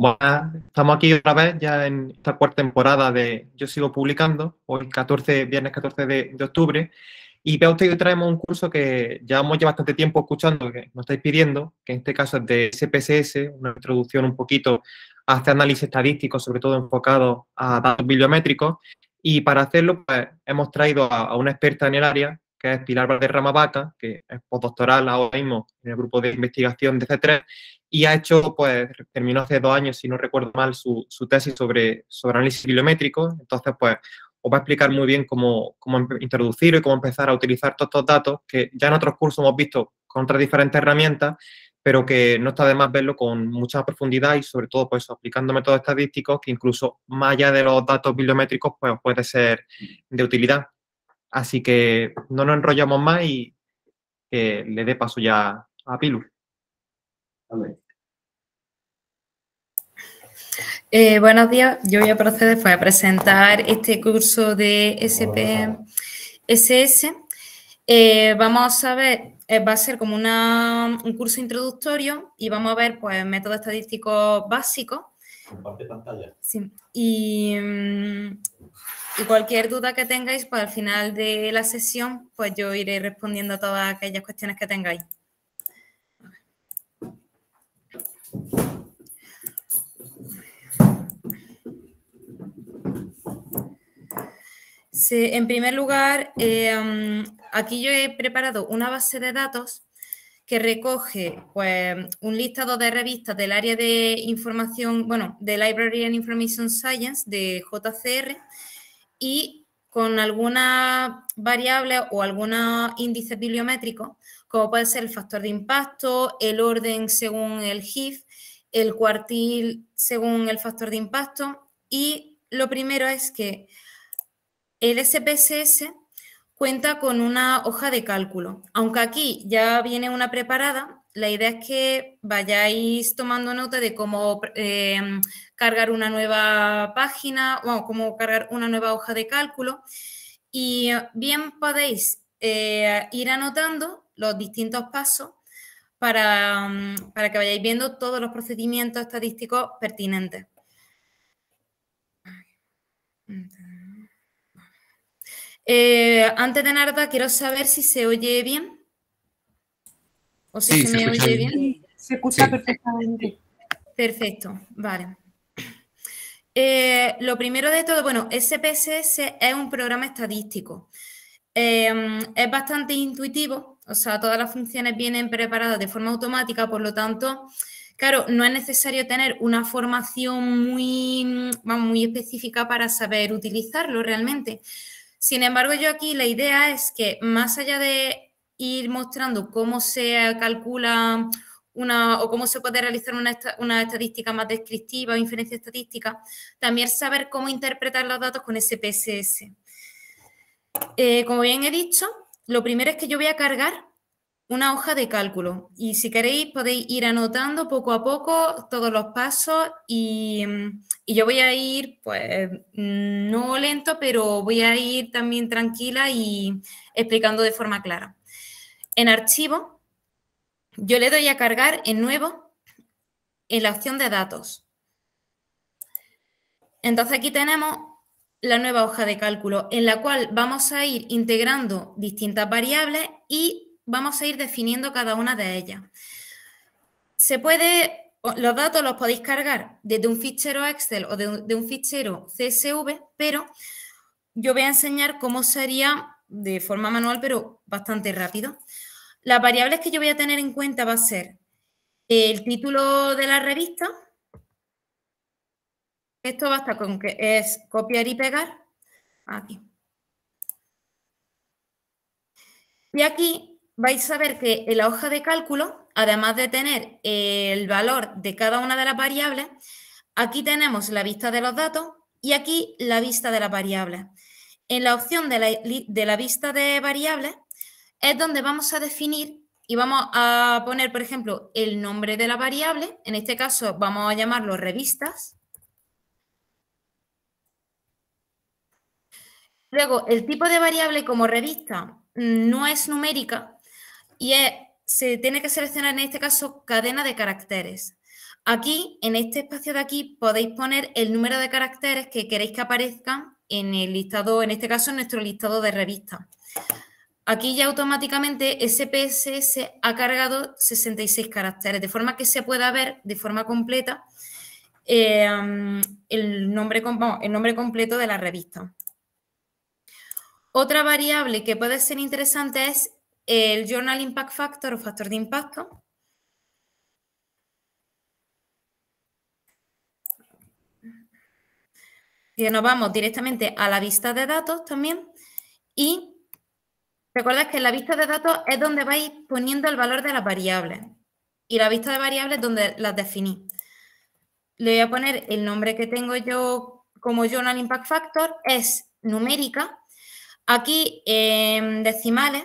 Bueno, estamos aquí otra vez ya en esta cuarta temporada de Yo sigo publicando, hoy 14, viernes 14 de, octubre. Y vea usted que traemos un curso que ya hemos llevado bastante tiempo escuchando, que nos estáis pidiendo, que en este caso es de SPSS, una introducción un poquito a este análisis estadístico, sobre todo enfocado a datos bibliométricos. Y para hacerlo, pues hemos traído a una experta en el área, que es Pilar Valderrama Vaca, que es postdoctoral ahora mismo en el grupo de investigación de C3, y ha hecho, pues, terminó hace dos años, si no recuerdo mal, su, tesis sobre, sobre análisis bibliométrico. Entonces, pues, os va a explicar muy bien cómo, cómo introducir y cómo empezar a utilizar todos estos datos que ya en otros cursos hemos visto con otras diferentes herramientas, pero que no está de más verlo con mucha profundidad y sobre todo pues aplicando métodos estadísticos que incluso más allá de los datos bibliométricos pues puede ser de utilidad. Así que no nos enrollamos más y que le dé paso ya a Pilu. Eh, buenos días, yo voy a proceder pues, a presentar este curso de SPSS. Eh, vamos a ver, eh, va a ser como un curso introductorio y vamos a ver pues métodos estadísticos básicos. Comparte pantalla. Sí. Y mm, y cualquier duda que tengáis, pues al final de la sesión, pues yo iré respondiendo a todas aquellas cuestiones que tengáis. en primer lugar, eh, aquí yo he preparado una base de datos que recoge pues, un listado de revistas del área de información, bueno, de Library and Information Science de JCR y con alguna variable o algún índice bibliométrico, como puede ser el factor de impacto, el orden según el GIF, el cuartil según el factor de impacto. Y lo primero es que el SPSS cuenta con una hoja de cálculo. Aunque aquí ya viene una preparada, la idea es que vayáis tomando nota de cómo eh, cargar una nueva página, o como cargar una nueva hoja de cálculo. Y bien podéis eh, ir anotando los distintos pasos mm, para, que vayáis viendo todos los procedimientos estadísticos pertinentes. Eh, antes de nada, quiero saber si se oye bien. O si se, me oye bien. Se escucha perfectamente. Perfecto, vale. Eh, lo primero de todo, bueno, SPSS es un programa estadístico. Em, es bastante intuitivo, o sea, todas las funciones vienen preparadas de forma automática, por lo tanto, claro, no es necesario tener una formación muy, muy específica para saber utilizarlo realmente. Sin embargo, yo aquí la idea es que más allá de ir mostrando cómo se calcula una, o cómo se puede realizar una, estadística más descriptiva o inferencia estadística, también saber cómo interpretar los datos con SPSS. Eh, como bien he dicho, lo primero es que yo voy a cargar una hoja de cálculo y si queréis podéis ir anotando poco a poco todos los pasos y, y, yo voy a ir, pues, mm, no lento, pero voy a ir también tranquila y explicando de forma clara. En archivo yo le doy a cargar en nuevo en la opción de datos. Entonces aquí tenemos la nueva hoja de cálculo en la cual vamos a ir integrando distintas variables y vamos a ir definiendo cada una de ellas. Se puede, los datos los podéis cargar desde un fichero Excel o de un fichero CSV, pero yo voy a enseñar cómo sería de forma manual, pero bastante rápido. Las variables que yo voy a tener en cuenta va a ser el título de la revista. Esto basta con que es copiar y pegar. Aquí. Y aquí vais a ver que en la hoja de cálculo, además de tener el valor de cada una de las variables, aquí tenemos la vista de los datos y aquí la vista de las variables. En la opción de la, de la vista de variables, es donde vamos a definir y vamos a poner, por ejemplo, el nombre de la variable. En este caso vamos a llamarlo revistas. Luego, el tipo de variable como revista no es numérica y se tiene que seleccionar en este caso cadena de caracteres. Aquí, en este espacio de aquí, podéis poner el número de caracteres que queréis que aparezcan en el listado, en este caso, en nuestro listado de revistas. Aquí ya automáticamente SPS ha cargado 66 caracteres, de forma que se pueda ver de forma completa eh, el, nombre, el nombre completo de la revista. Otra variable que puede ser interesante es el Journal Impact Factor o factor de impacto. Y nos vamos directamente a la vista de datos también. Y Recordad que en la vista de datos es donde vais poniendo el valor de las variables y la vista de variables donde las definís. Le voy a poner el nombre que tengo yo como Journal Impact Factor, es numérica. Aquí en em, decimales,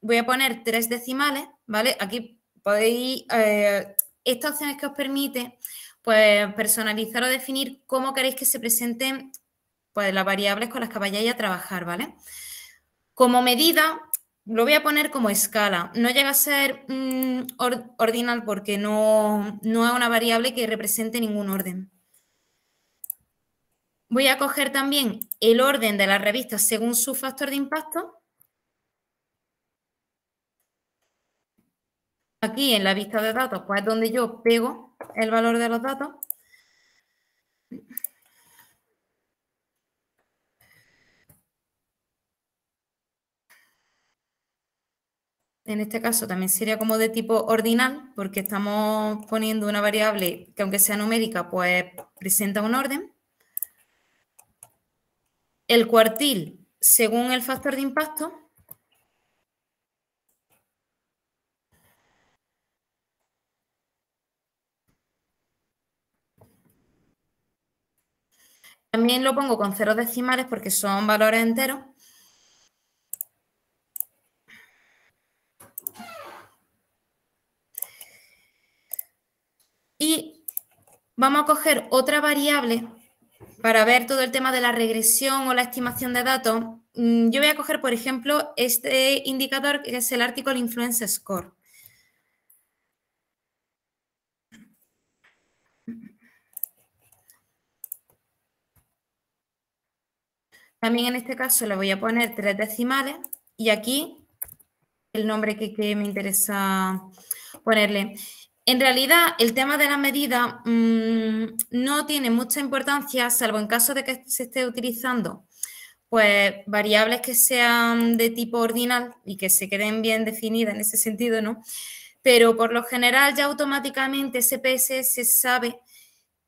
voy a poner tres decimales, ¿vale? Aquí podéis, eh, esta opción es que os permite pues, personalizar o definir cómo queréis que se presenten pues, las variables con las que vayáis a trabajar, ¿vale? Como medida, lo voy a poner como escala. No llega a ser mm, ordinal porque no, no, es una variable que represente ningún orden. Voy a coger también el orden de las revista según su factor de impacto. Aquí en la vista de datos, pues es donde yo pego el valor de los datos. en este caso también sería como de tipo ordinal, porque estamos poniendo una variable que aunque sea numérica, pues presenta un orden. El cuartil, según el factor de impacto, También lo pongo con ceros decimales porque son valores enteros. Y vamos a coger otra variable para ver todo el tema de la regresión o la estimación de datos. Mm, yo voy a coger, por ejemplo, este indicador que es el Article Influence Score. También en este caso le voy a poner tres decimales y aquí el nombre que, que me interesa ponerle. En realidad, el tema de la medida mm, no tiene mucha importancia, salvo en caso de que se esté utilizando pues, variables que sean de tipo ordinal y que se queden bien definidas en ese sentido, ¿no? Pero por lo general ya automáticamente SPS se sabe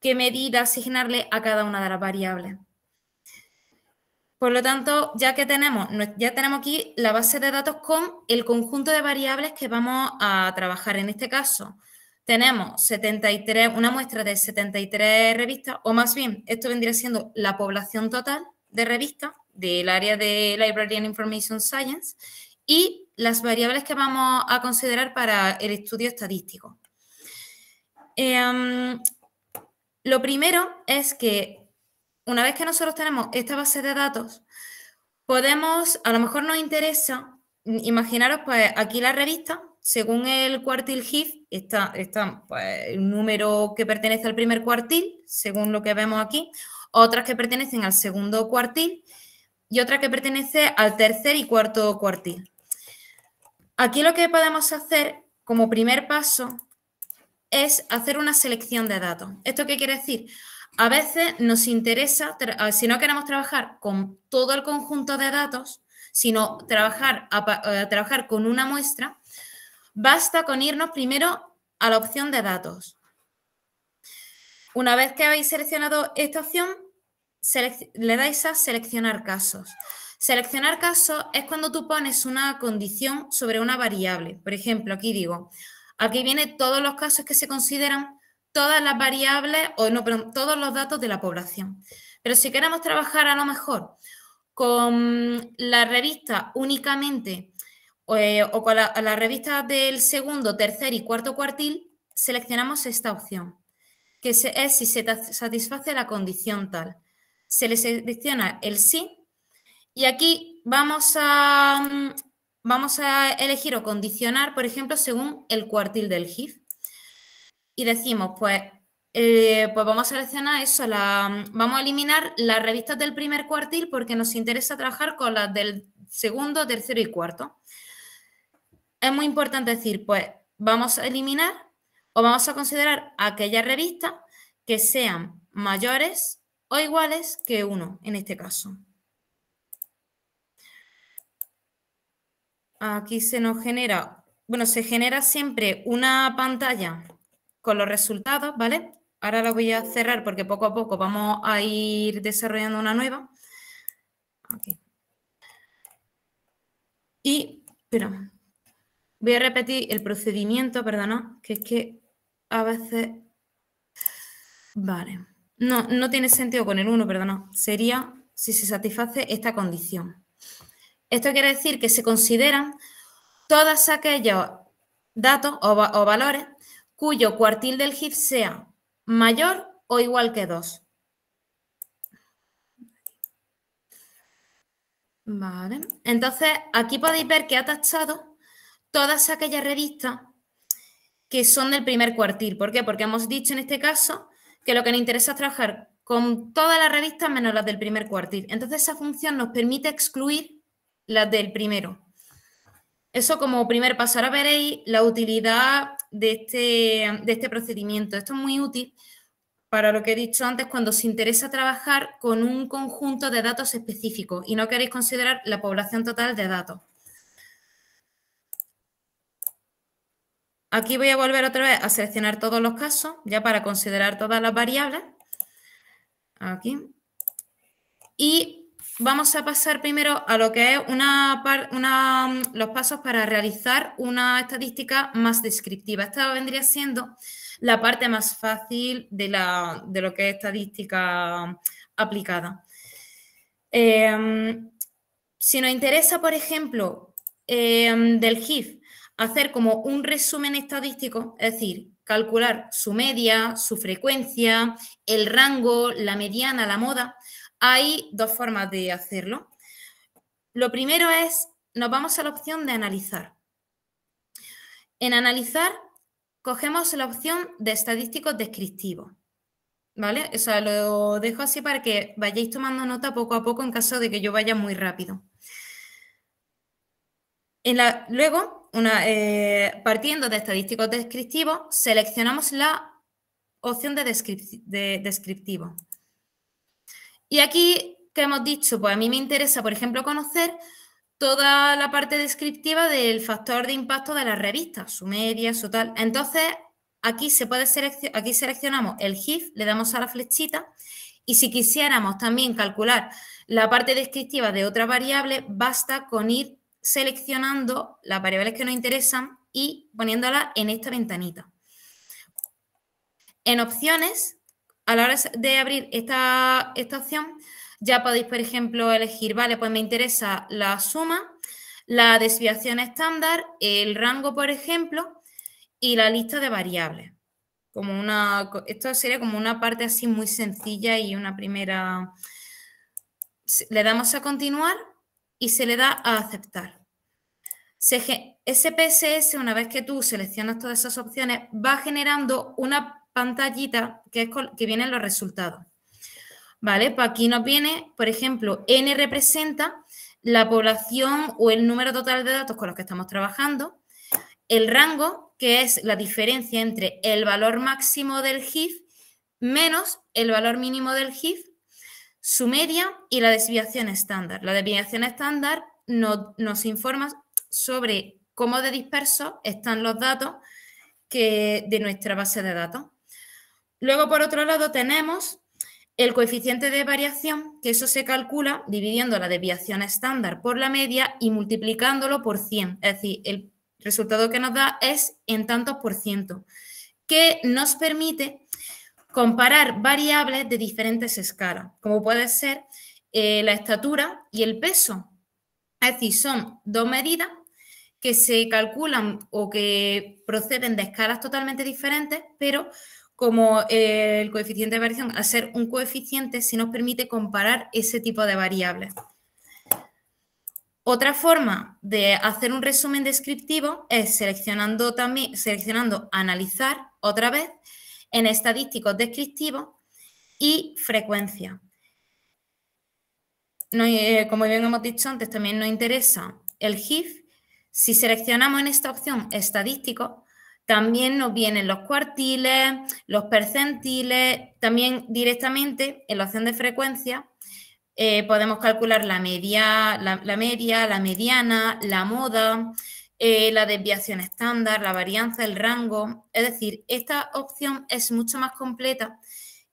qué medida asignarle a cada una de las variables. Por lo tanto, ya que tenemos, ya tenemos aquí la base de datos con el conjunto de variables que vamos a trabajar. En este caso, tenemos 73, una muestra de 73 revistas, o más bien, esto vendría siendo la población total de revistas del área de Library and Information Science y las variables que vamos a considerar para el estudio estadístico. Em, lo primero es que una vez que nosotros tenemos esta base de datos, podemos, a lo mejor nos interesa, imaginaros pues aquí la revista, según el cuartil HIF, está, está el pues, número que pertenece al primer cuartil, según lo que vemos aquí, otras que pertenecen al segundo cuartil y otra que pertenece al tercer y cuarto cuartil. Aquí lo que podemos hacer como primer paso es hacer una selección de datos. ¿Esto qué quiere decir? A veces nos interesa, ah, si no queremos trabajar con todo el conjunto de datos, sino trabajar, eh, trabajar con una muestra, Basta con irnos primero a la opción de datos. Una vez que habéis seleccionado esta opción, le dais a seleccionar casos. Seleccionar casos es cuando tú pones una condición sobre una variable. Por ejemplo, aquí digo, aquí vienen todos los casos que se consideran todas las variables, o no, perdón, todos los datos de la población. Pero si queremos trabajar a lo mejor con la revista únicamente eh, o con la, las revistas del segundo, tercer y cuarto cuartil, seleccionamos esta opción, que es si se satisface la condición tal. Se le selecciona el sí y aquí vamos a, mm, vamos a elegir o condicionar, por ejemplo, según el cuartil del GIF. Y decimos, pues, eh, pues vamos a seleccionar eso, la, mm, vamos a eliminar las revistas del primer cuartil porque nos interesa trabajar con las del segundo, tercero y cuarto es muy importante decir, pues vamos a eliminar o vamos a considerar aquellas revistas que sean mayores o iguales que uno, en este caso. Aquí se nos genera, bueno, se genera siempre una pantalla con los resultados, ¿vale? Ahora la voy a cerrar porque poco a poco vamos a ir desarrollando una nueva. Y, espera. Voy a repetir el procedimiento, perdona, que es que a veces... Vale. No, no tiene sentido con el 1, perdona. Sería si se satisface esta condición. Esto quiere decir que se consideran todos aquellos datos o, o valores cuyo cuartil del GIF sea mayor o igual que 2. Vale. Entonces, aquí podéis ver que ha tachado todas aquellas revistas que son del primer cuartil. ¿Por qué? Porque hemos dicho en este caso que lo que nos interesa es trabajar con todas las revistas menos las del primer cuartil. Entonces esa función nos permite excluir las del primero. Eso como primer paso. Ahora veréis la utilidad de este, este procedimiento. Esto es muy útil para lo que he dicho antes, cuando se interesa trabajar con un conjunto de datos específicos y no queréis considerar la población total de datos. Aquí voy a volver otra vez a seleccionar todos los casos, ya para considerar todas las variables. Aquí. Y vamos a pasar primero a lo que es una, una, mm, los pasos para realizar una estadística más descriptiva. Esta vendría siendo la parte más fácil de, la, de lo que es estadística mm, aplicada. Em, si nos interesa, por ejemplo, em, del GIF, hacer como un resumen estadístico, es decir, calcular su media, su frecuencia, el rango, la mediana, la moda. Hay dos formas de hacerlo. Lo primero es, nos vamos a la opción de analizar. En analizar, cogemos la opción de estadísticos descriptivos. ¿Vale? O sea, lo dejo así para que vayáis tomando nota poco a poco en caso de que yo vaya muy rápido. En la, luego eh, partiendo de estadísticos descriptivos, seleccionamos la opción de, descriptivo. Y aquí, que hemos dicho? Pues a mí me interesa, por ejemplo, conocer toda la parte descriptiva del factor de impacto de la revista, su media, su tal. Entonces, aquí, se puede seleccionar aquí seleccionamos el GIF, le damos a la flechita y si quisiéramos también calcular la parte descriptiva de otra variable, basta con ir seleccionando las variables que nos interesan y poniéndolas en esta ventanita. En opciones, a la hora de abrir esta, esta opción, ya podéis, por ejemplo, elegir, vale, pues me interesa la suma, la desviación estándar, el rango, por ejemplo, y la lista de variables. Como una, esto sería como una parte así muy sencilla y una primera... Le damos a continuar y se le da a aceptar. SPSS, una vez que tú seleccionas todas esas opciones, va generando una pantallita que, es que vienen los resultados. ¿Vale? Pues aquí nos viene, por ejemplo, N representa la población o el número total de datos con los que estamos trabajando, el rango, que es la diferencia entre el valor máximo del GIF menos el valor mínimo del GIF su media y la desviación estándar. La desviación estándar nos, informa sobre cómo de dispersos están los datos que, de nuestra base de datos. Luego, por otro lado, tenemos el coeficiente de variación, que eso se calcula dividiendo la desviación estándar por la media y multiplicándolo por 100. Es decir, el resultado que nos da es en tantos por ciento, que nos permite comparar variables de diferentes escalas, como puede ser eh, la estatura y el peso. Es decir, son dos medidas que se calculan o que proceden de escalas totalmente diferentes, pero como eh, el coeficiente de variación, al ser un coeficiente, si nos permite comparar ese tipo de variables. Otra forma de hacer un resumen descriptivo es seleccionando, también, seleccionando analizar otra vez en estadísticos descriptivos y frecuencia. Eh, como bien hemos dicho antes, también nos interesa el GIF. Si seleccionamos en esta opción estadísticos, también nos vienen los cuartiles, los percentiles, también directamente en la opción de frecuencia eh, podemos calcular la media, la media, la mediana, la moda, eh, la desviación estándar, la varianza, el rango. Es decir, esta opción es mucho más completa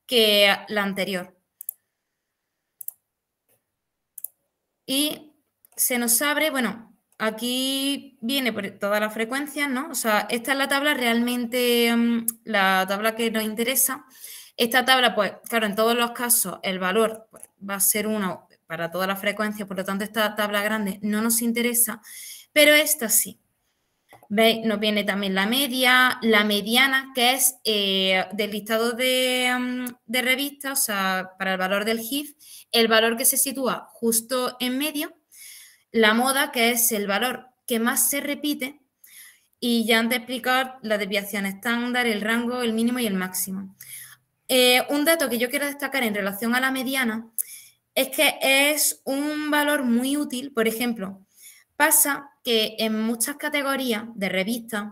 que la anterior. Y se nos abre, bueno, aquí viene por todas las frecuencias, ¿no? O sea, esta es la tabla realmente, mm, la tabla que nos interesa. Esta tabla, pues, claro, en todos los casos el valor pues, va a ser uno para todas las frecuencias, por lo tanto esta tabla grande no nos interesa. Pero esto sí, ¿Veis? Nos viene también la media, la mediana, que es eh, del listado mm, de, revistas, o sea, para el valor del GIF, el valor que se sitúa justo en medio, la moda, que es el valor que más se repite, y ya antes de explicar la desviación estándar, el rango, el mínimo y el máximo. Eh, un dato que yo quiero destacar en relación a la mediana es que es un valor muy útil, por ejemplo, pasa que en muchas categorías de revistas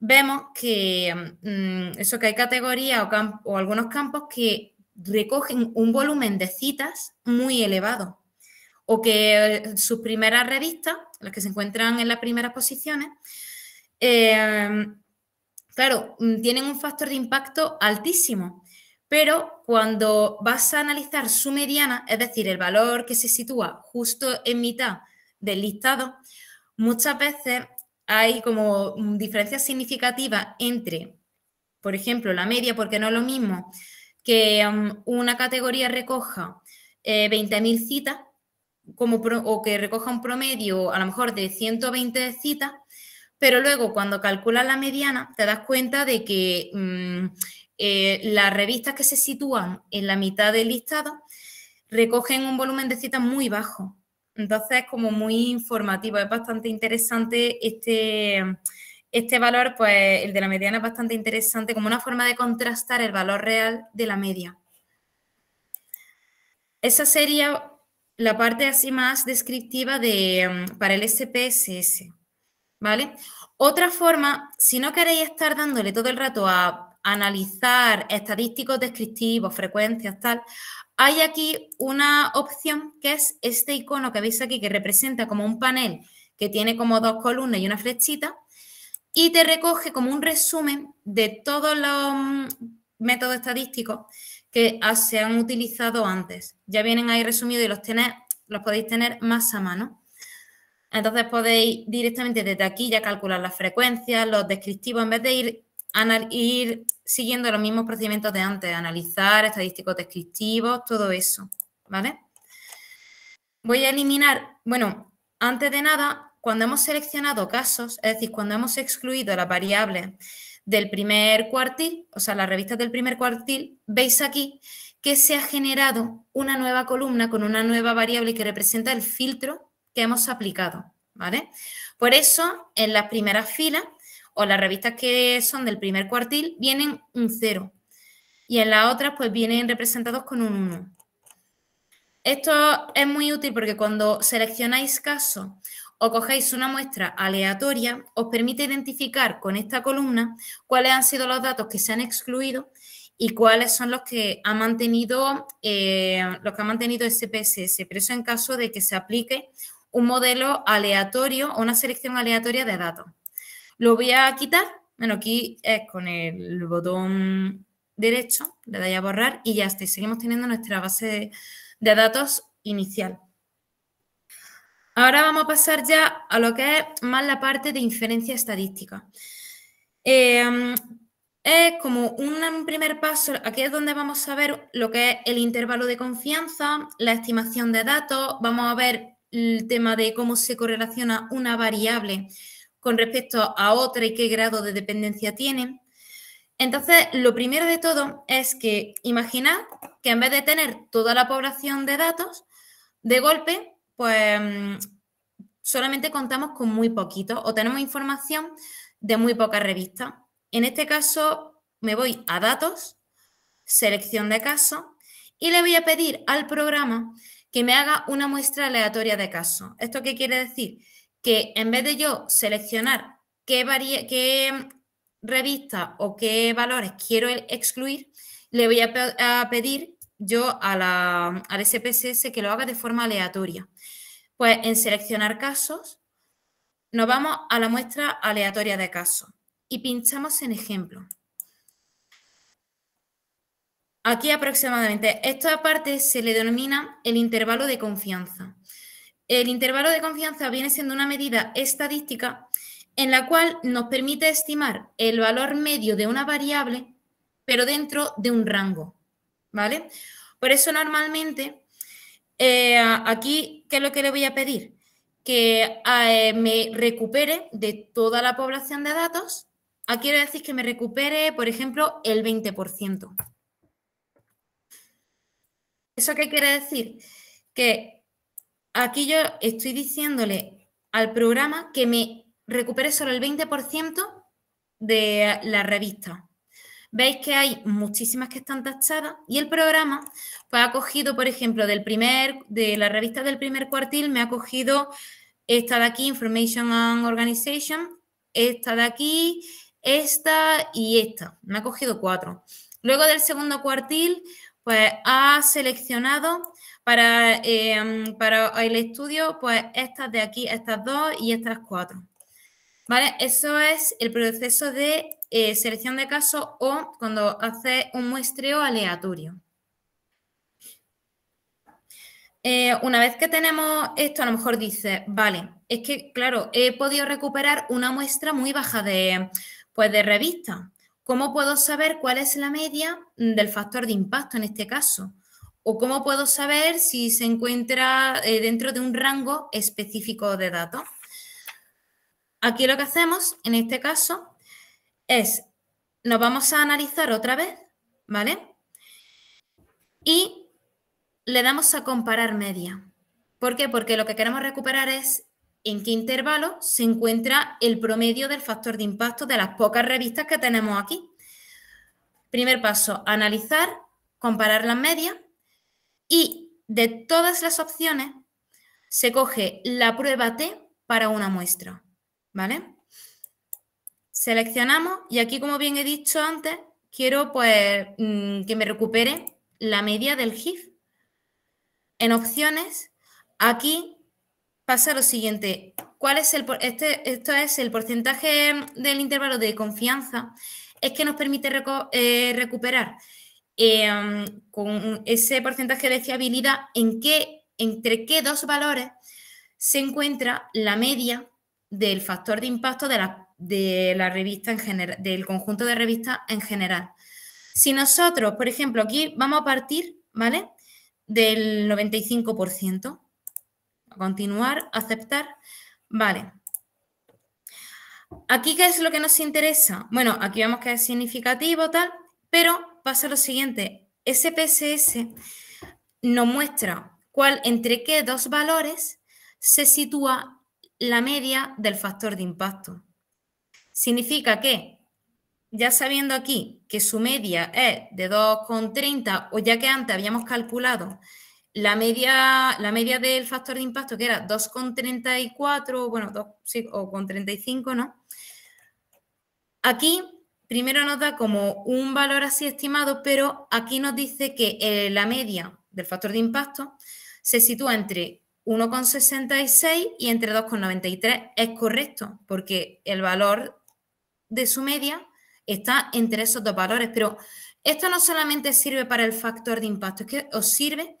vemos que mm, eso que hay categorías o, algunos campos que recogen un volumen de citas muy elevado o que eh, sus primeras revistas, las que se encuentran en las primeras posiciones, em, claro, mm, tienen un factor de impacto altísimo, pero cuando vas a analizar su mediana, es decir, el valor que se sitúa justo en mitad del listado, muchas veces hay como mm, diferencias significativas entre, por ejemplo, la media, porque no es lo mismo que mm, una categoría recoja 20.000 eh, citas como o que recoja un promedio a lo mejor de 120 citas, pero luego cuando calculas la mediana te das cuenta de que mm, eh, las revistas que se sitúan en la mitad del listado recogen un volumen de citas muy bajo entonces es como muy informativo, es bastante interesante este, este valor, pues el de la mediana es bastante interesante como una forma de contrastar el valor real de la media. Esa sería la parte así más descriptiva de, mm, para el SPSS, ¿vale? Otra forma, si no queréis estar dándole todo el rato a analizar estadísticos descriptivos, frecuencias, tal, hay aquí una opción que es este icono que veis aquí que representa como un panel que tiene como dos columnas y una flechita y te recoge como un resumen de todos los mm, métodos estadísticos que ah, se han utilizado antes. Ya vienen ahí resumidos y los, los podéis tener más a mano. Entonces podéis directamente desde aquí ya calcular las frecuencias, los descriptivos, en vez de ir, ir siguiendo los mismos procedimientos de antes, analizar, estadísticos descriptivos, todo eso, ¿vale? Voy a eliminar, bueno, antes de nada, cuando hemos seleccionado casos, es decir, cuando hemos excluido las variables del primer cuartil, o sea, las revistas del primer cuartil, veis aquí que se ha generado una nueva columna con una nueva variable que representa el filtro que hemos aplicado, ¿vale? Por eso, en las primeras filas o las revistas que son del primer cuartil vienen un 0 y en las otras pues vienen representados con un 1. Esto es muy útil porque cuando seleccionáis caso o cogéis una muestra aleatoria, os permite identificar con esta columna cuáles han sido los datos que se han excluido y cuáles son los que ha mantenido SPSS. Eh, que ha mantenido pero eso en caso de que se aplique un modelo aleatorio o una selección aleatoria de datos. Lo voy a quitar. Bueno, aquí es con el botón derecho, le dais a borrar y ya está. seguimos teniendo nuestra base de, datos inicial. Ahora vamos a pasar ya a lo que es más la parte de inferencia estadística. Em, es como un primer paso, aquí es donde vamos a ver lo que es el intervalo de confianza, la estimación de datos, vamos a ver el tema de cómo se correlaciona una variable con respecto a otra y qué grado de dependencia tienen. Entonces, lo primero de todo es que imaginad que en vez de tener toda la población de datos, de golpe, pues mm, solamente contamos con muy poquito o tenemos información de muy poca revista. En este caso, me voy a datos, selección de caso y le voy a pedir al programa que me haga una muestra aleatoria de caso. ¿Esto qué quiere decir? que en vez de yo seleccionar qué, qué mm, revista o qué valores quiero excluir, le voy a, pedir yo a la, al SPSS que lo haga de forma aleatoria. Pues en seleccionar casos, nos vamos a la muestra aleatoria de casos y pinchamos en ejemplo. Aquí aproximadamente, esta parte se le denomina el intervalo de confianza. El intervalo de confianza viene siendo una medida estadística en la cual nos permite estimar el valor medio de una variable, pero dentro de un rango, ¿vale? Por eso normalmente, eh, aquí, ¿qué es lo que le voy a pedir? Que eh, me recupere de toda la población de datos. Aquí quiero decir que me recupere, por ejemplo, el 20%. ¿Eso qué quiere decir? Que aquí yo estoy diciéndole al programa que me recupere solo el 20% de la revista. Veis que hay muchísimas que están tachadas y el programa pues, ha cogido, por ejemplo, del primer, de la revista del primer cuartil, me ha cogido esta de aquí, Information and Organization, esta de aquí, esta y esta. Me ha cogido cuatro. Luego del segundo cuartil, pues ha seleccionado para, eh, para el estudio, pues estas de aquí, estas dos y estas cuatro. ¿Vale? Eso es el proceso de eh, selección de casos o cuando hace un muestreo aleatorio. Eh, una vez que tenemos esto, a lo mejor dice vale, es que, claro, he podido recuperar una muestra muy baja de, pues, de revista. ¿Cómo puedo saber cuál es la media del factor de impacto en este caso? ¿O cómo puedo saber si se encuentra eh, dentro de un rango específico de datos? Aquí lo que hacemos, en este caso, es, nos vamos a analizar otra vez, ¿vale? Y le damos a comparar media. ¿Por qué? Porque lo que queremos recuperar es en qué intervalo se encuentra el promedio del factor de impacto de las pocas revistas que tenemos aquí. Primer paso, analizar, comparar las medias y de todas las opciones se coge la prueba T para una muestra, ¿vale? Seleccionamos y aquí, como bien he dicho antes, quiero pues mm, que me recupere la media del GIF. En opciones, aquí pasa lo siguiente. ¿Cuál es el, este, esto es el porcentaje del intervalo de confianza. Es que nos permite eh, recuperar Em, con ese porcentaje de fiabilidad, en qué, entre qué dos valores se encuentra la media del factor de impacto de la, de la revista en general, del conjunto de revistas en general. Si nosotros, por ejemplo, aquí vamos a partir, ¿vale? Del 95%. A continuar, aceptar. Vale. ¿Aquí qué es lo que nos interesa? Bueno, aquí vemos que es significativo, tal, pero va a ser lo siguiente, SPSS nos muestra cuál, entre qué dos valores se sitúa la media del factor de impacto. Significa que, ya sabiendo aquí que su media es de 2,30, o ya que antes habíamos calculado la media, la media del factor de impacto, que era 2,34, bueno, 2, o con 35, ¿no? Aquí primero nos da como un valor así estimado, pero aquí nos dice que eh, la media del factor de impacto se sitúa entre 1,66 y entre 2,93. Es correcto, porque el valor de su media está entre esos dos valores, pero esto no solamente sirve para el factor de impacto, es que os sirve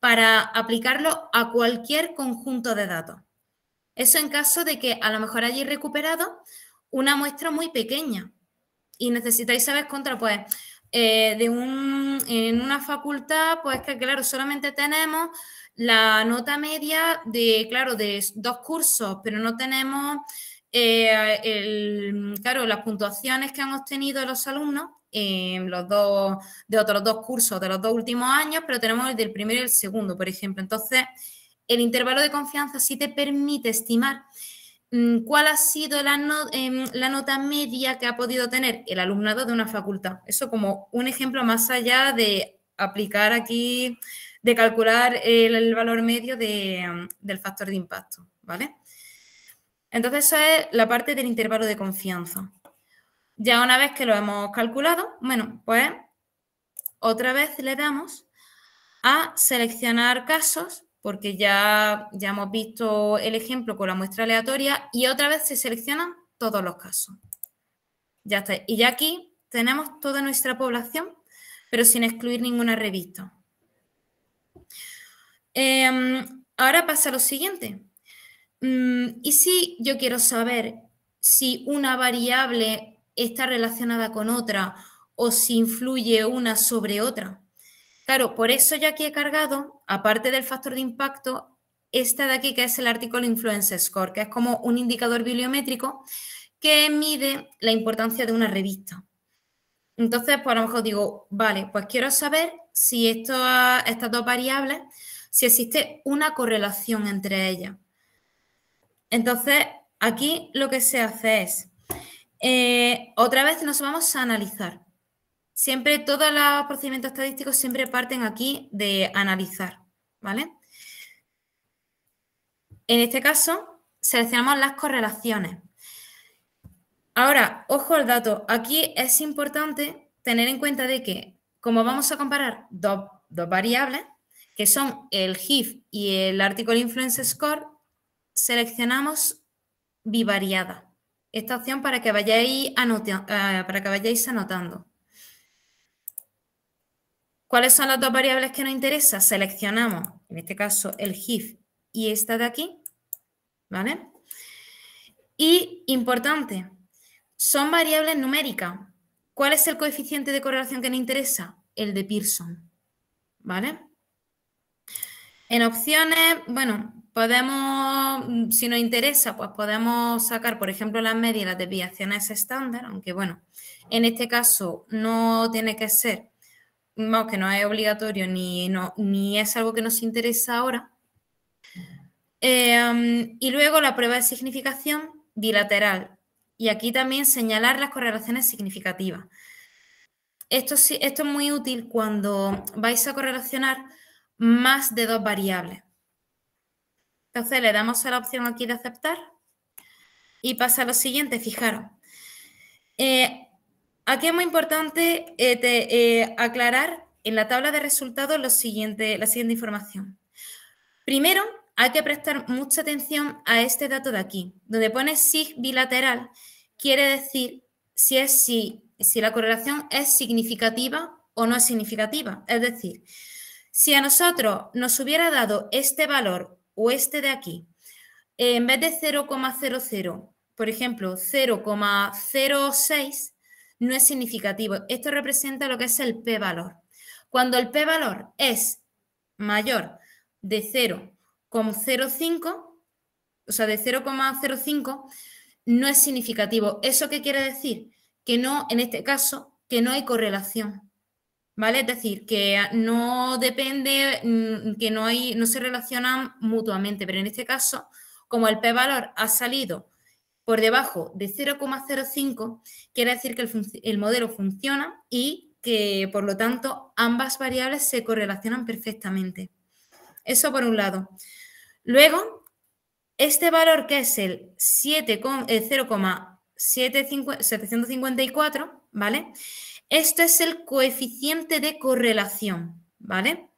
para aplicarlo a cualquier conjunto de datos. Eso en caso de que a lo mejor hayáis recuperado una muestra muy pequeña, y necesitáis saber contra, pues, eh, de en una facultad, pues que claro, solamente tenemos la nota media de, claro, de dos cursos, pero no tenemos, eh, el, claro, las puntuaciones que han obtenido los alumnos eh, los dos, de otros dos cursos, de los dos últimos años, pero tenemos el del primero y el segundo, por ejemplo. Entonces, el intervalo de confianza sí te permite estimar Mm, ¿Cuál ha sido em, la, nota media que ha podido tener el alumnado de una facultad? Eso como un ejemplo más allá de aplicar aquí, de calcular el, valor medio mm, del factor de impacto, ¿vale? Entonces, esa es la parte del intervalo de confianza. Ya una vez que lo hemos calculado, bueno, pues otra vez le damos a seleccionar casos porque ya, ya hemos visto el ejemplo con la muestra aleatoria y otra vez se seleccionan todos los casos. Ya está. Y ya aquí tenemos toda nuestra población, pero sin excluir ninguna revista. Em, ahora pasa lo siguiente. Mm, ¿Y si yo quiero saber si una variable está relacionada con otra o si influye una sobre otra? Claro, por eso yo aquí he cargado, aparte del factor de impacto, esta de aquí que es el artículo Influence Score, que es como un indicador bibliométrico que mide la importancia de una revista. Entonces, por pues, a lo mejor digo, vale, pues quiero saber si estas dos variables, si existe una correlación entre ellas. Entonces, aquí lo que se hace es, eh, otra vez nos vamos a analizar. Siempre todos los procedimientos estadísticos siempre parten aquí de analizar, ¿vale? En este caso, seleccionamos las correlaciones. Ahora, ojo al dato. Aquí es importante tener en cuenta de que, como vamos a comparar dos, variables, que son el GIF y el Article Influence Score, seleccionamos bivariada. Esta opción para que vayáis, eh, para que vayáis anotando. ¿Cuáles son las dos variables que nos interesan? Seleccionamos, en este caso, el GIF y esta de aquí, ¿vale? Y, importante, son variables numéricas. ¿Cuál es el coeficiente de correlación que nos interesa? El de Pearson, ¿vale? En opciones, bueno, podemos, si nos interesa, pues podemos sacar, por ejemplo, las medias y las desviaciones estándar, aunque bueno, en este caso no tiene que ser no, que no es obligatorio ni, no, ni es algo que nos interesa ahora. Em, y luego la prueba de significación bilateral. Y aquí también señalar las correlaciones significativas. Esto, esto es muy útil cuando vais a correlacionar más de dos variables. Entonces le damos a la opción aquí de aceptar y pasa a lo siguiente, fijaros. Eh, Aquí es muy importante eh, eh, aclarar en la tabla de resultados siguiente, la siguiente información. Primero, hay que prestar mucha atención a este dato de aquí. Donde pone SIG bilateral, quiere decir si, es, si, si la correlación es significativa o no es significativa. Es decir, si a nosotros nos hubiera dado este valor o este de aquí, en vez de 0,00, por ejemplo, 0,06, no es significativo. Esto representa lo que es el p-valor. Cuando el p-valor es mayor de 0,05, o sea, de 0,05, no es significativo. ¿Eso qué quiere decir? Que no, en este caso, que no hay correlación. ¿Vale? Es decir, que no depende, mm, que no, hay, no se relacionan mutuamente, pero en este caso, como el p-valor ha salido por debajo de 0,05, quiere decir que el, modelo funciona y que, por lo tanto, ambas variables se correlacionan perfectamente. Eso por un lado. Luego, este valor que es el 0,754, ¿vale? Este es el coeficiente de correlación, ¿vale?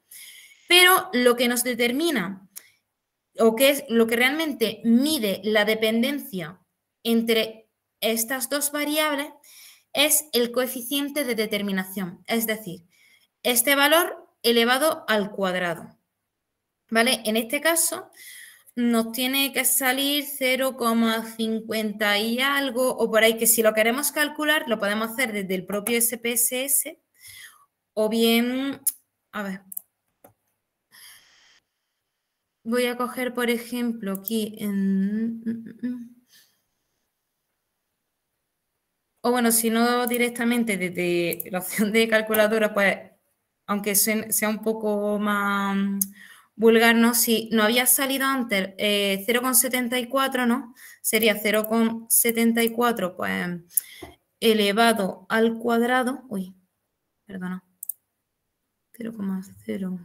Pero lo que nos determina o que es lo que realmente mide la dependencia entre estas dos variables es el coeficiente de determinación, es decir, este valor elevado al cuadrado. ¿Vale? En este caso nos tiene que salir 0,50 y algo, o por ahí que si lo queremos calcular lo podemos hacer desde el propio SPSS, o bien, a ver, voy a coger por ejemplo aquí en... Mm, mm, mm, o bueno, si no directamente desde la opción de calculadora, pues aunque sea un poco más mm, vulgar, ¿no? Si no había salido antes 0,74, eh, ¿no? Sería 0,74, pues elevado al cuadrado. Uy, perdona. 0,0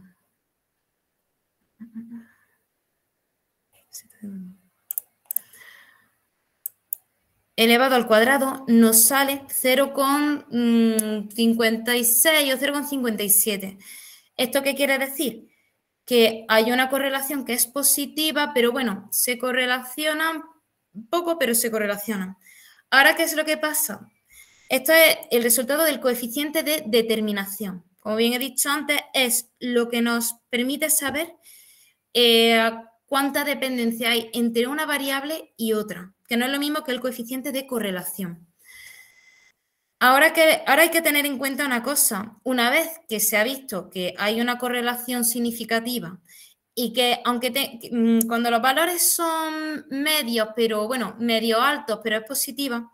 elevado al cuadrado nos sale 0,56 mm, o 0,57. ¿Esto qué quiere decir? Que hay una correlación que es positiva, pero bueno, se correlacionan poco, pero se correlacionan. Ahora, ¿qué es lo que pasa? Esto es el resultado del coeficiente de determinación. Como bien he dicho antes, es lo que nos permite saber eh, cuánta dependencia hay entre una variable y otra, que no es lo mismo que el coeficiente de correlación. Ahora, que, ahora hay que tener en cuenta una cosa, una vez que se ha visto que hay una correlación significativa y que aunque mm, cuando los valores son medios, pero bueno, medio altos, pero es positiva,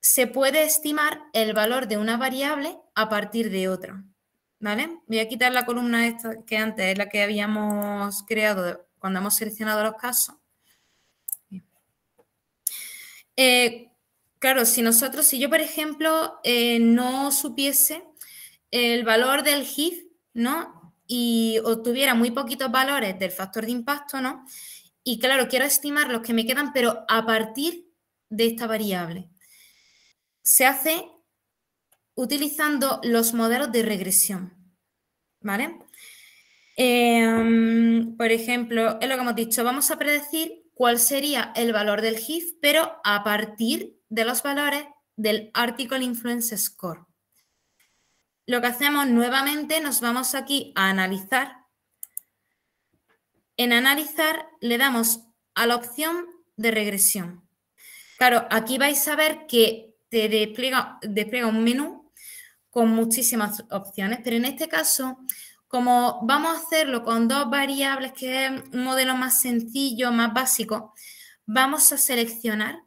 se puede estimar el valor de una variable a partir de otra. ¿Vale? Voy a quitar la columna esta que antes es la que habíamos creado cuando hemos seleccionado los casos. Eh, claro, si nosotros, si yo, por ejemplo, eh, no supiese el valor del HIF, ¿no? Y obtuviera muy poquitos valores del factor de impacto, ¿no? Y claro, quiero estimar los que me quedan, pero a partir de esta variable. Se hace utilizando los modelos de regresión, ¿vale? Em, por ejemplo, es lo que hemos dicho, vamos a predecir cuál sería el valor del GIF, pero a partir de los valores del Article Influence Score. Lo que hacemos nuevamente, nos vamos aquí a analizar. En analizar le damos a la opción de regresión. Claro, aquí vais a ver que te despliega un menú con muchísimas opciones, pero en este caso como vamos a hacerlo con dos variables, que es un modelo más sencillo, más básico, vamos a seleccionar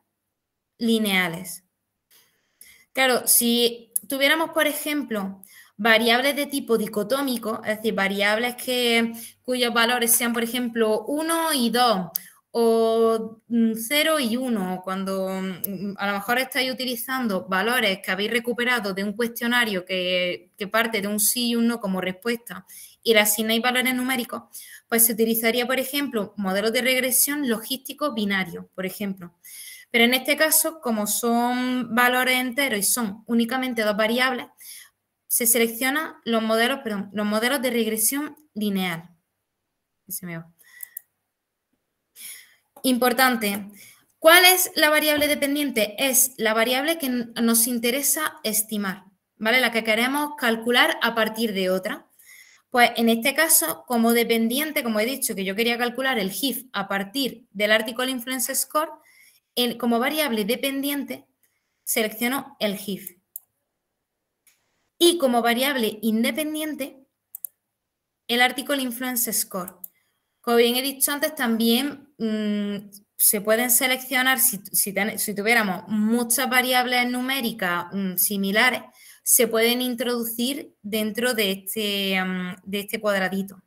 lineales. Claro, si tuviéramos, por ejemplo, variables de tipo dicotómico, es decir, variables que, cuyos valores sean, por ejemplo, 1 y 2, o 0 mm, y 1, cuando mm, a lo mejor estáis utilizando valores que habéis recuperado de un cuestionario que, parte de un sí y un no como respuesta y le asignáis valores numéricos, pues se utilizaría, por ejemplo, modelos de regresión logístico binario, por ejemplo. Pero en este caso, como son valores enteros y son únicamente dos variables, se seleccionan los modelos, perdón, los modelos de regresión lineal. Se me va importante. ¿Cuál es la variable dependiente? Es la variable que nos interesa estimar, ¿vale? La que queremos calcular a partir de otra. Pues en este caso, como dependiente, como he dicho, que yo quería calcular el GIF a partir del Article Influence Score, como variable dependiente selecciono el GIF. Y como variable independiente, el Article Influence Score. Como bien he dicho antes, también mm, se pueden seleccionar, si, si, tuviéramos muchas variables numéricas mm, similares, se pueden introducir dentro de este, mm, de este cuadradito.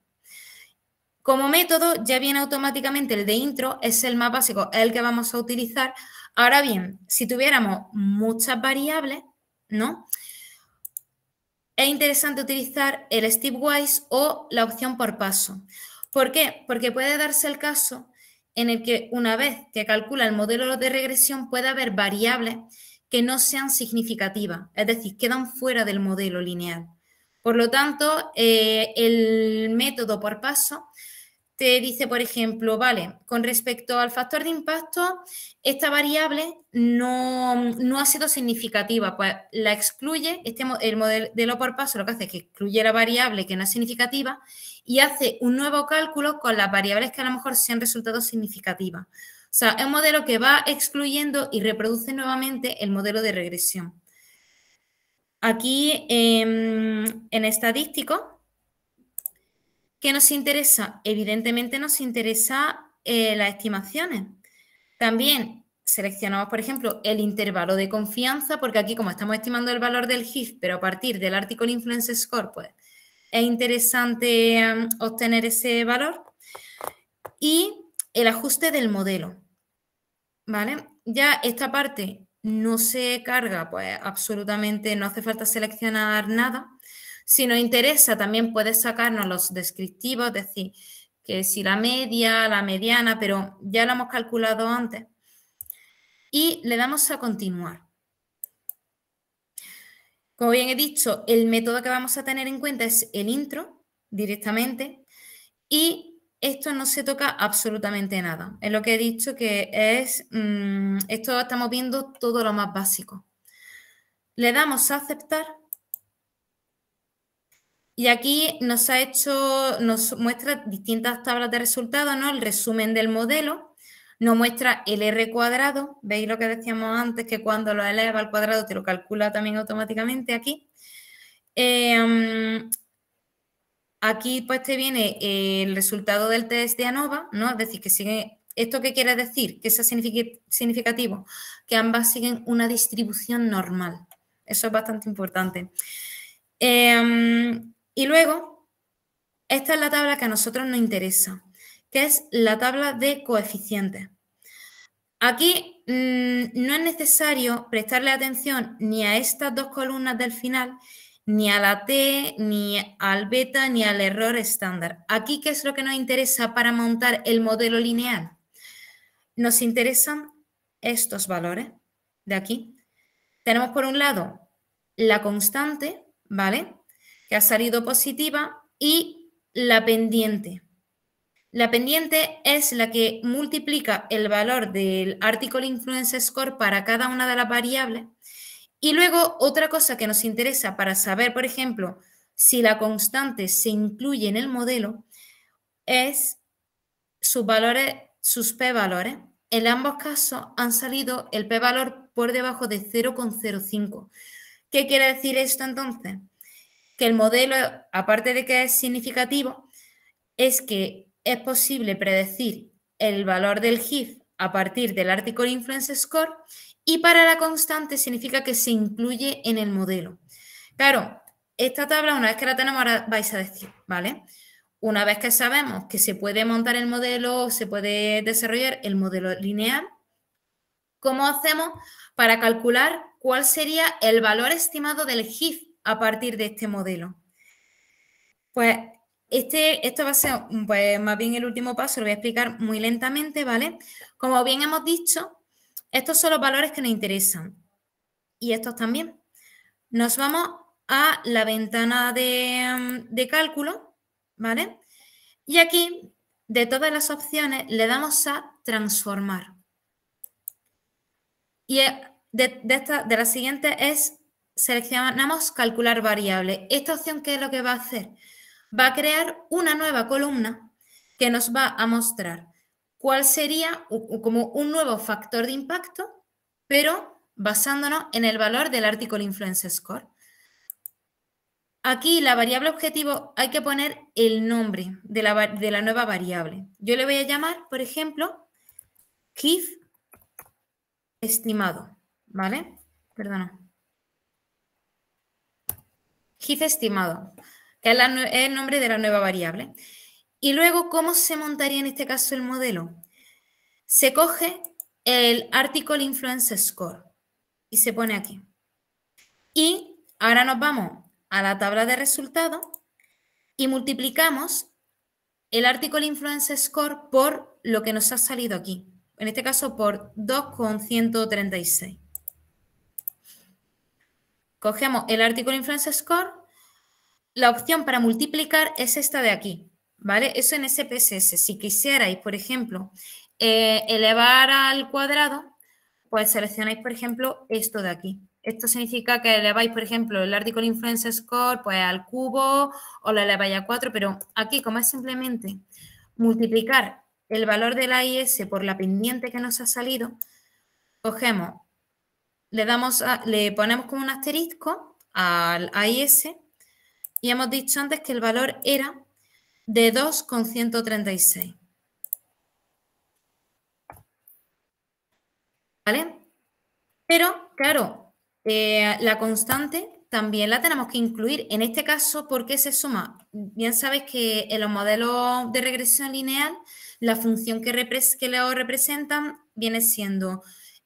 Como método ya viene automáticamente el de intro, es el más básico, es el que vamos a utilizar. Ahora bien, si tuviéramos muchas variables, ¿no? Es interesante utilizar el stepwise o la opción por paso. ¿Por qué? Porque puede darse el caso en el que una vez que calcula el modelo de regresión puede haber variables que no sean significativas, es decir, quedan fuera del modelo lineal. Por lo tanto, eh, el método por paso te dice, por ejemplo, vale, con respecto al factor de impacto, esta variable no, ha sido significativa, pues la excluye, este, el modelo por paso lo que hace es que excluye la variable que no es significativa y hace un nuevo cálculo con las variables que a lo mejor se han resultado significativas. O sea, es un modelo que va excluyendo y reproduce nuevamente el modelo de regresión. Aquí em, en estadístico ¿Qué nos interesa? Evidentemente nos interesa eh, las estimaciones. También seleccionamos, por ejemplo, el intervalo de confianza, porque aquí como estamos estimando el valor del GIF, pero a partir del Article Influence Score, pues es interesante mm, obtener ese valor. Y el ajuste del modelo, ¿vale? Ya esta parte no se carga, pues absolutamente no hace falta seleccionar nada. Si nos interesa, también puedes sacarnos los descriptivos, es decir, que si la media, la mediana, pero ya lo hemos calculado antes. Y le damos a continuar. Como bien he dicho, el método que vamos a tener en cuenta es el intro directamente y esto no se toca absolutamente nada. Es lo que he dicho que es, mm, esto estamos viendo todo lo más básico. Le damos a aceptar y aquí nos ha hecho, nos muestra distintas tablas de resultados, ¿no? El resumen del modelo, nos muestra el R cuadrado, veis lo que decíamos antes, que cuando lo eleva al cuadrado te lo calcula también automáticamente aquí. Em, aquí pues te viene el resultado del test de ANOVA, ¿no? Es decir, que sigue, ¿esto qué quiere decir? Que es significativo, que ambas siguen una distribución normal. Eso es bastante importante. Eh, y luego, esta es la tabla que a nosotros nos interesa, que es la tabla de coeficientes. Aquí mm, no es necesario prestarle atención ni a estas dos columnas del final, ni a la T, ni al beta, ni al error estándar. Aquí, ¿qué es lo que nos interesa para montar el modelo lineal? Nos interesan estos valores de aquí. Tenemos por un lado la constante, ¿vale? que ha salido positiva, y la pendiente. La pendiente es la que multiplica el valor del Article Influence Score para cada una de las variables. Y luego otra cosa que nos interesa para saber, por ejemplo, si la constante se incluye en el modelo, es sus valores, sus p-valores. En ambos casos han salido el p-valor por debajo de 0,05. ¿Qué quiere decir esto entonces? que el modelo, aparte de que es significativo, es que es posible predecir el valor del GIF a partir del Article Influence Score y para la constante significa que se incluye en el modelo. Claro, esta tabla una vez que la tenemos ahora vais a decir, ¿vale? Una vez que sabemos que se puede montar el modelo, se puede desarrollar el modelo lineal, ¿cómo hacemos para calcular cuál sería el valor estimado del GIF a partir de este modelo. Pues este, esto va a ser pues, más bien el último paso, lo voy a explicar muy lentamente, ¿vale? Como bien hemos dicho, estos son los valores que nos interesan y estos también. Nos vamos a la ventana de, de cálculo, ¿vale? Y aquí, de todas las opciones, le damos a transformar. Y de, esta, de la siguiente es seleccionamos calcular variable. Esta opción, ¿qué es lo que va a hacer? Va a crear una nueva columna que nos va a mostrar cuál sería como un nuevo factor de impacto, pero basándonos en el valor del artículo Influence Score. Aquí la variable objetivo hay que poner el nombre de la, nueva variable. Yo le voy a llamar, por ejemplo, Kif estimado, ¿vale? Perdona estimado, que es, el nombre de la nueva variable. Y luego, ¿cómo se montaría en este caso el modelo? Se coge el article influence score y se pone aquí. Y ahora nos vamos a la tabla de resultados y multiplicamos el article influence score por lo que nos ha salido aquí. En este caso por 2,136. Cogemos el article influence score la opción para multiplicar es esta de aquí, ¿vale? Eso en SPSS. Si quisierais, por ejemplo, eh, elevar al cuadrado, pues seleccionáis, por ejemplo, esto de aquí. Esto significa que eleváis, por ejemplo, el Article Influence Score pues, al cubo o lo eleváis a 4, pero aquí, como es simplemente multiplicar el valor del la IS por la pendiente que nos ha salido, cogemos, le, damos le ponemos como un asterisco al AIS y hemos dicho antes que el valor era de 2,136. ¿Vale? Pero, claro, eh, la constante también la tenemos que incluir. En este caso, ¿por qué se suma? Bien sabes que en los modelos de regresión lineal, la función que, le que representan viene siendo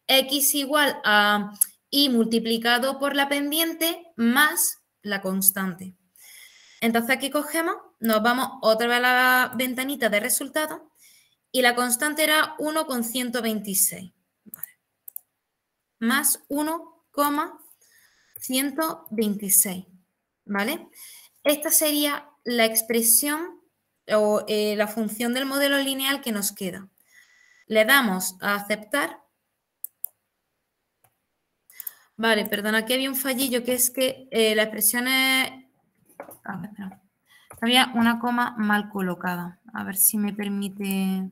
x igual a y multiplicado por la pendiente más la constante. Entonces aquí cogemos, nos vamos otra vez a la ventanita de resultados y la constante era 1,126. Más 1,126. ¿Vale? Esta sería la expresión o eh, la función del modelo lineal que nos queda. Le damos a aceptar. Vale, perdón, aquí había un fallillo que es que eh, la expresión es había una coma mal colocada. A ver si me permite...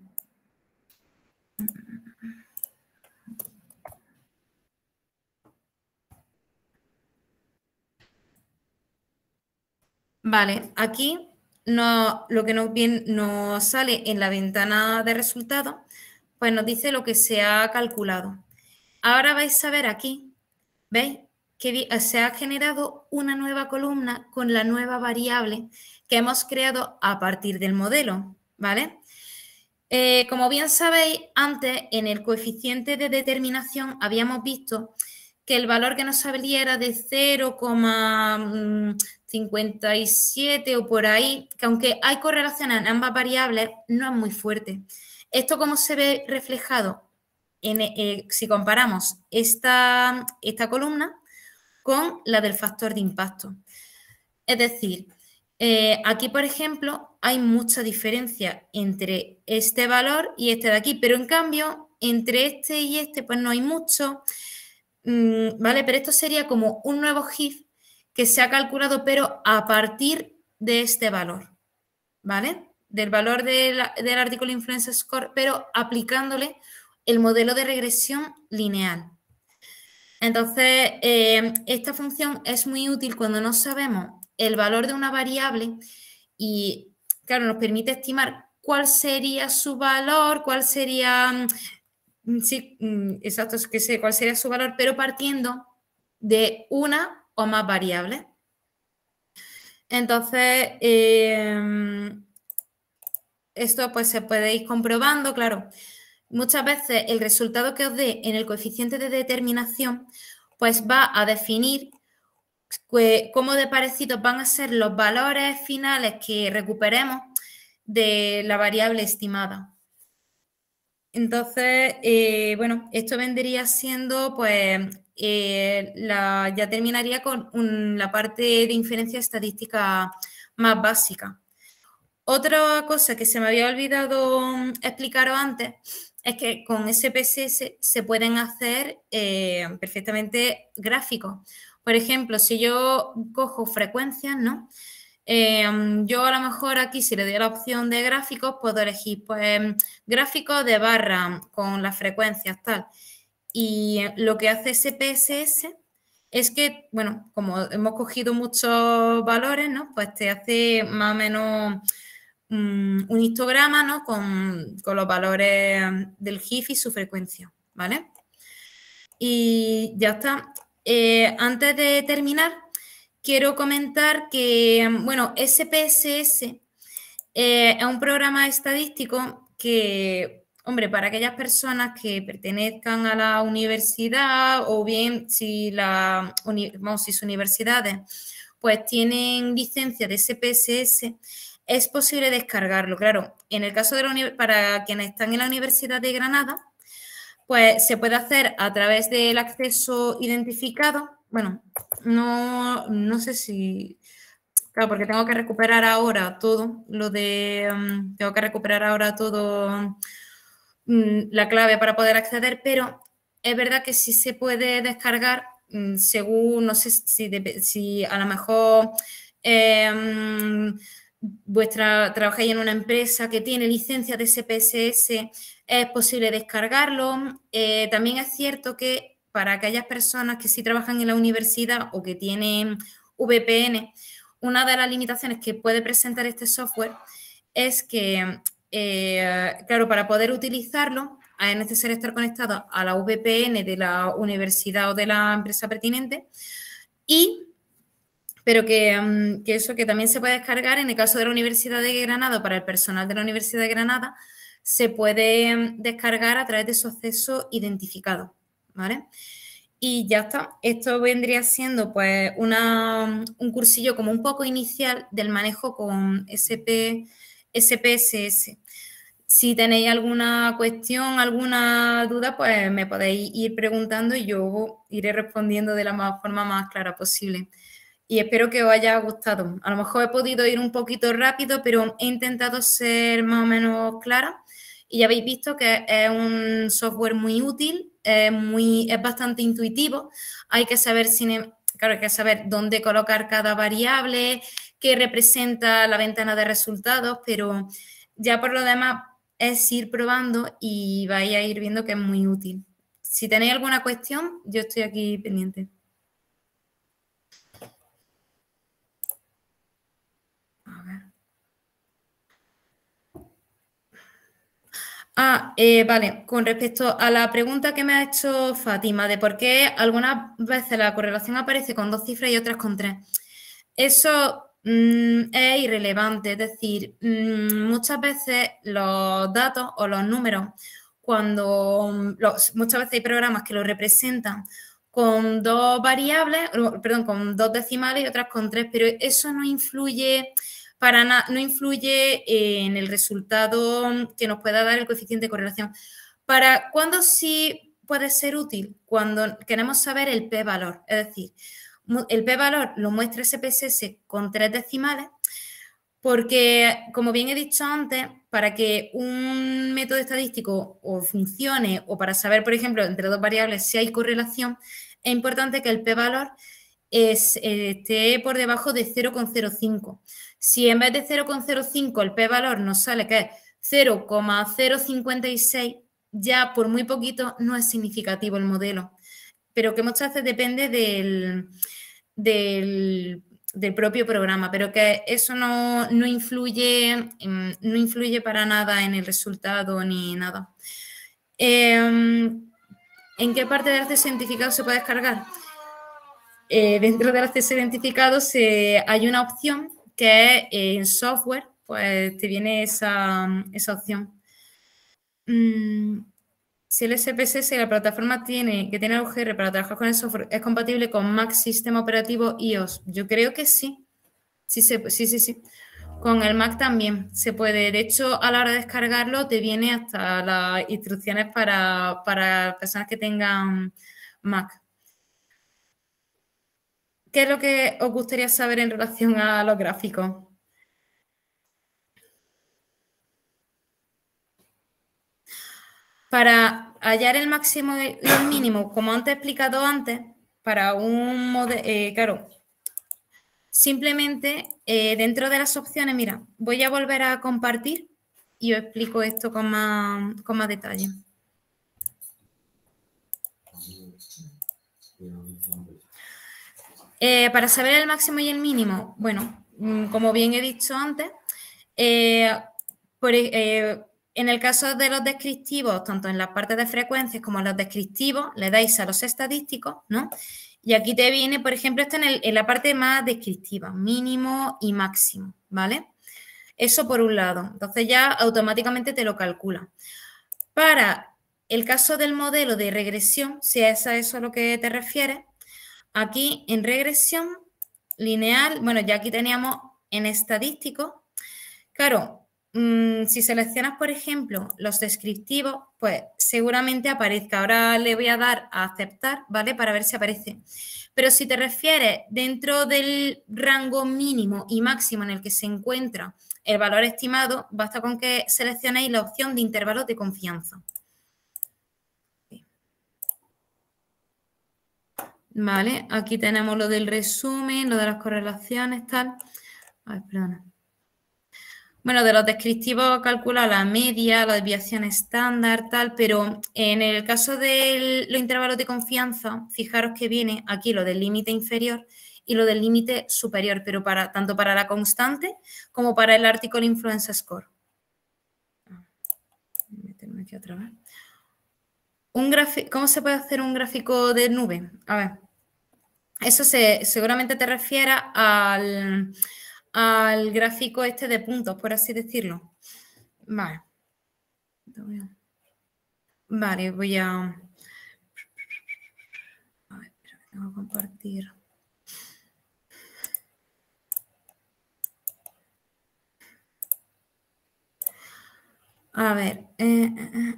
Vale, aquí no, lo que no bien, nos sale en la ventana de resultados, pues nos dice lo que se ha calculado. Ahora vais a ver aquí, ¿veis? que se ha generado una nueva columna con la nueva variable que hemos creado a partir del modelo, ¿vale? Eh, como bien sabéis, antes en el coeficiente de determinación habíamos visto que el valor que nos era de 0,57 mm, o por ahí, que aunque hay correlación en ambas variables, no es muy fuerte. Esto como se ve reflejado en, eh, si comparamos esta columna con la del factor de impacto. Es decir, eh, aquí, por ejemplo, hay mucha diferencia entre este valor y este de aquí, pero en cambio, entre este y este, pues no hay mucho, mm, ¿vale? Pero esto sería como un nuevo GIF que se ha calculado, pero a partir de este valor, ¿vale? Del valor del artículo Influencer Score, pero aplicándole el modelo de regresión lineal. Entonces, eh, esta función es muy útil cuando no sabemos el valor de una variable y, claro, nos permite estimar cuál sería su valor, cuál sería, mm, mm, sí, mm, exacto, es que sé cuál sería su valor, pero partiendo de una o más variables. Entonces, eh, esto pues se puede ir comprobando, claro muchas veces el resultado que os dé en el coeficiente de determinación, pues va a definir cómo de parecidos van a ser los valores finales que recuperemos de la variable estimada. Entonces, eh, bueno, esto vendría siendo, pues, eh, ya terminaría con la parte de inferencia estadística más básica. Otra cosa que se me había olvidado mm, explicaros antes es que con SPSS se, pueden hacer eh, perfectamente gráficos. Por ejemplo, si yo cojo frecuencias, ¿no? Eh, yo a lo mejor aquí, si le doy la opción de gráficos, puedo elegir pues, gráficos de barra con las frecuencias, tal. Y lo que hace SPSS es que, bueno, como hemos cogido muchos valores, ¿no? Pues te hace más o menos Mm, un histograma ¿no? con, los valores mm, del GIF y su frecuencia, ¿vale? Y ya está. Eh, antes de terminar, quiero comentar que, mm, bueno, SPSS eh, es un programa estadístico que, hombre, para aquellas personas que pertenezcan a la universidad o bien si, la, universidades pues tienen licencia de SPSS, es posible descargarlo. Claro, en el caso de la para quienes están en la Universidad de Granada, pues se puede hacer a través del acceso identificado. Bueno, no, sé si. Claro, porque tengo que recuperar ahora todo lo de. Mm, tengo que recuperar ahora todo mm, la clave para poder acceder, pero es verdad que sí se puede descargar mm, según, no sé si, a lo mejor. Eh, vuestra, trabajáis en una empresa que tiene licencia de SPSS, es posible descargarlo. Eh, también es cierto que para aquellas personas que sí trabajan en la universidad o que tienen VPN, una de las limitaciones que puede presentar este software es que, eh, claro, para poder utilizarlo es necesario estar conectado a la VPN de la universidad o de la empresa pertinente y pero mm, que, eso que también se puede descargar en el caso de la Universidad de Granada, para el personal de la Universidad de Granada, se puede mm, descargar a través de su acceso identificado, Y ya está, esto vendría siendo pues mm, un cursillo como un poco inicial del manejo con SPSS. Si tenéis alguna cuestión, alguna duda, pues me podéis ir preguntando y yo iré respondiendo de la forma más clara posible y espero que os haya gustado. A lo mejor he podido ir un poquito rápido, pero he intentado ser más o menos clara y ya habéis visto que es un software muy útil, es, muy, es bastante intuitivo. Hay que saber, claro, hay que saber dónde colocar cada variable, qué representa la ventana de resultados, pero ya por lo demás es ir probando y vais a ir viendo que es muy útil. Si tenéis alguna cuestión, yo estoy aquí pendiente. Ah, eh, vale, con respecto a la pregunta que me ha hecho Fátima de por qué algunas veces la correlación aparece con dos cifras y otras con tres. Eso mm, es irrelevante, es decir, mm, muchas veces los datos o los números, cuando mm, muchas veces hay programas que lo representan con dos variables, perdón, con dos decimales y otras con tres, pero eso no influye para no influye eh, en el resultado mm, que nos pueda dar el coeficiente de correlación. ¿Para cuándo sí puede ser útil? Cuando queremos saber el p-valor, es decir, el p-valor lo muestra SPSS con tres decimales, porque, como bien he dicho antes, para que un método estadístico o funcione o para saber, por ejemplo, entre dos variables si hay correlación, es importante que el p-valor eh, esté por debajo de 0,05. Si en vez de 0,05 el p-valor nos sale que es 0,056, ya por muy poquito no es significativo el modelo, pero que muchas veces depende del, propio programa, pero que eso no, influye, mm, no influye para nada en el resultado ni nada. Em, ¿En qué parte del acceso identificado se puede descargar? Eh, dentro del acceso identificado hay una opción que en software pues te viene esa, opción. Mm, si el SPSS, la plataforma tiene que tiene UGR para trabajar con el software, ¿es compatible con Mac Sistema Operativo iOS? Yo creo que sí. Sí, se, sí, sí, Con el Mac también se puede. De hecho, a la hora de descargarlo te viene hasta las instrucciones para, para personas que tengan Mac. ¿Qué es lo que os gustaría saber en relación a los gráficos? Para hallar el máximo y el mínimo, como antes he explicado antes, para un modelo, eh, claro, simplemente eh, dentro de las opciones, mira, voy a volver a compartir y os explico esto con más, con más detalle. Eh, para saber el máximo y el mínimo, bueno, mm, como bien he dicho antes, eh, eh, en el caso de los descriptivos, tanto en las partes de frecuencias como en los descriptivos, le dais a los estadísticos, ¿no? Y aquí te viene, por ejemplo, esto en, la parte más descriptiva, mínimo y máximo, ¿vale? Eso por un lado. Entonces ya automáticamente te lo calcula. Para el caso del modelo de regresión, si es a eso a lo que te refieres, Aquí en regresión lineal, bueno, ya aquí teníamos en estadístico. Claro, mm, si seleccionas, por ejemplo, los descriptivos, pues seguramente aparezca. Ahora le voy a dar a aceptar, ¿vale? Para ver si aparece. Pero si te refieres dentro del rango mínimo y máximo en el que se encuentra el valor estimado, basta con que seleccionéis la opción de intervalos de confianza. Vale, aquí tenemos lo del resumen, lo de las correlaciones, tal. Bueno, de los descriptivos calcula la media, la desviación estándar, tal, pero en el caso de los intervalos de confianza, fijaros que viene aquí lo del límite inferior y lo del límite superior, pero para, tanto para la constante como para el artículo influenza score. Ah, ¿Cómo se puede hacer un gráfico de nube? A ver. Eso se, seguramente te refiera al, gráfico este de puntos, por así decirlo. Vale. Vale, voy a... A ver, tengo que compartir. A ver, eh, eh, eh.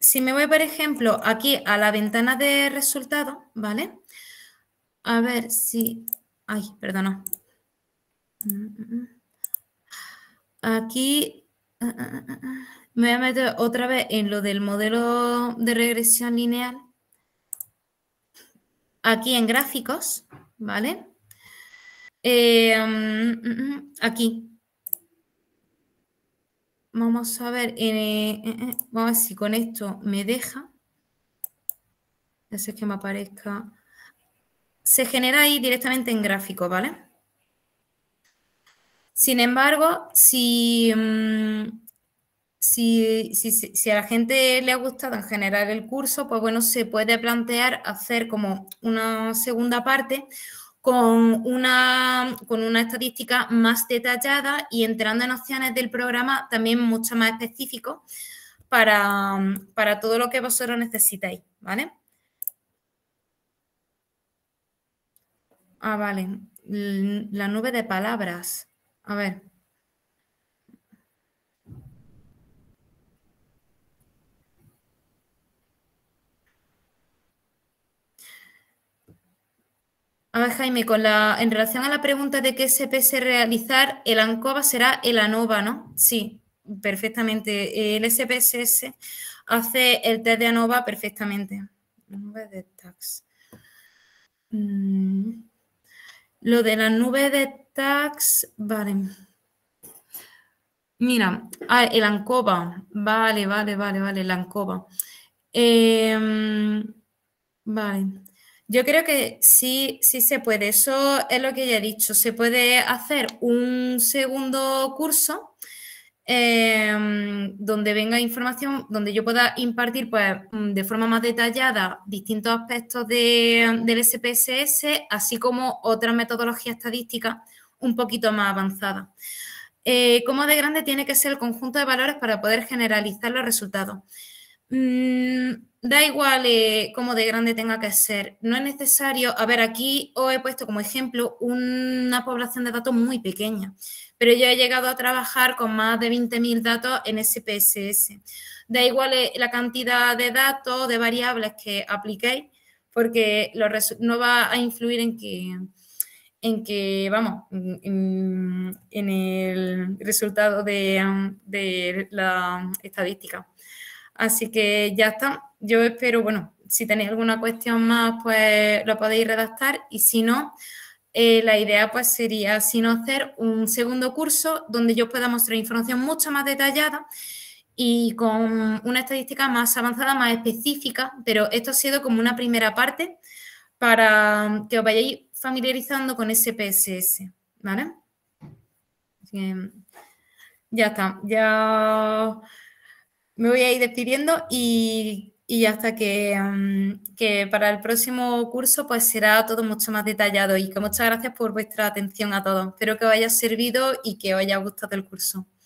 si me voy, por ejemplo, aquí a la ventana de resultados, ¿vale? A ver si... Ay, perdona. Aquí ah, ah, ah, me voy a meter otra vez en lo del modelo de regresión lineal. Aquí en gráficos, ¿vale? Eh, mm, mm, mm, aquí. Vamos a ver, eh, eh, vamos a ver si con esto me deja. Eso es que me aparezca se genera ahí directamente en gráfico, ¿vale? Sin embargo, si, mm, si, si, a la gente le ha gustado generar el curso, pues bueno, se puede plantear hacer como una segunda parte con una, con una estadística más detallada y entrando en opciones del programa también mucho más específico para, para todo lo que vosotros necesitáis, ¿vale? Ah, vale. La nube de palabras. A ver. A ver, Jaime, con la, en relación a la pregunta de qué SPS realizar, el ANCOVA será el ANOVA, ¿no? Sí, perfectamente. El SPSS hace el test de ANOVA perfectamente. nube de tags. Mm. Lo de la nube de tax, vale. Mira, ah, el ANCOBA. Vale, vale, vale, vale, el ANCOBA. Em, vale. Yo creo que sí, sí se puede. Eso es lo que ya he dicho. Se puede hacer un segundo curso Em, donde venga información, donde yo pueda impartir pues, mm, de forma más detallada distintos aspectos del SPSS, así como otra metodología estadística un poquito más avanzada. Eh, ¿Cómo de grande tiene que ser el conjunto de valores para poder generalizar los resultados? Mm, da igual eh, cómo de grande tenga que ser. No es necesario, a ver, aquí os he puesto como ejemplo una población de datos muy pequeña pero yo he llegado a trabajar con más de 20.000 datos en SPSS. Da igual eh, la cantidad de datos, de variables que apliquéis, porque no va a influir en que, en que vamos, en, el resultado de, de la estadística. Así que ya está. Yo espero, bueno, si tenéis alguna cuestión más, pues lo podéis redactar y si no, eh, la idea pues sería, si hacer un segundo curso donde yo pueda mostrar información mucho más detallada y con una estadística más avanzada, más específica, pero esto ha sido como una primera parte para que os vayáis familiarizando con SPSS. ya está, ya me voy a ir despidiendo y y hasta que, mm, que, para el próximo curso pues será todo mucho más detallado y que muchas gracias por vuestra atención a todos. Espero que os haya servido y que os haya gustado el curso.